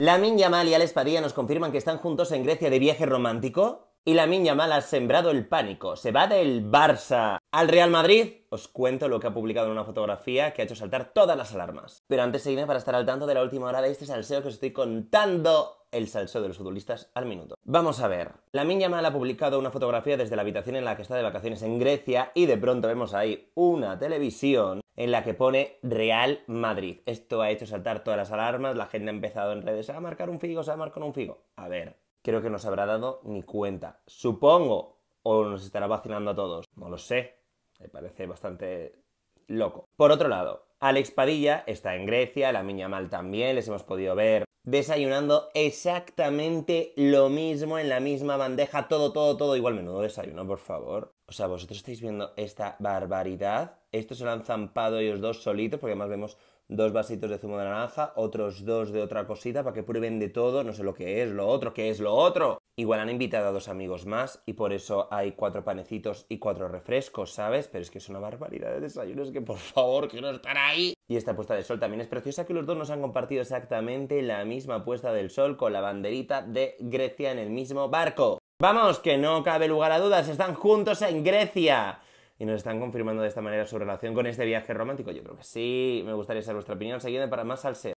La mal y Al Padilla nos confirman que están juntos en Grecia de viaje romántico. Y La Lamin Yamal ha sembrado el pánico. Se va del Barça al Real Madrid. Os cuento lo que ha publicado en una fotografía que ha hecho saltar todas las alarmas. Pero antes seguidme para estar al tanto de la última hora de este salseo que os estoy contando el salseo de los futbolistas al minuto. Vamos a ver. La Mal ha publicado una fotografía desde la habitación en la que está de vacaciones en Grecia y de pronto vemos ahí una televisión en la que pone Real Madrid. Esto ha hecho saltar todas las alarmas, la gente ha empezado en redes a marcar un figo, se va a marcar un figo. A ver, creo que no se habrá dado ni cuenta. Supongo, o nos estará vacinando a todos. No lo sé. Me parece bastante loco. Por otro lado, Alex Padilla está en Grecia, la Miña Mal también, les hemos podido ver desayunando exactamente lo mismo en la misma bandeja, todo, todo, todo igual. Menudo desayuno, por favor. O sea, vosotros estáis viendo esta barbaridad esto se lo han zampado ellos dos solitos, porque además vemos dos vasitos de zumo de naranja, otros dos de otra cosita para que prueben de todo, no sé lo que es, lo otro, qué es lo otro. Igual han invitado a dos amigos más y por eso hay cuatro panecitos y cuatro refrescos, ¿sabes? Pero es que es una barbaridad de desayunos que por favor que no estar ahí. Y esta puesta de sol también es preciosa que los dos nos han compartido exactamente la misma puesta del sol con la banderita de Grecia en el mismo barco. Vamos, que no cabe lugar a dudas, están juntos en Grecia y nos están confirmando de esta manera su relación con este viaje romántico. Yo creo que sí, me gustaría saber vuestra opinión. Seguida para más al ser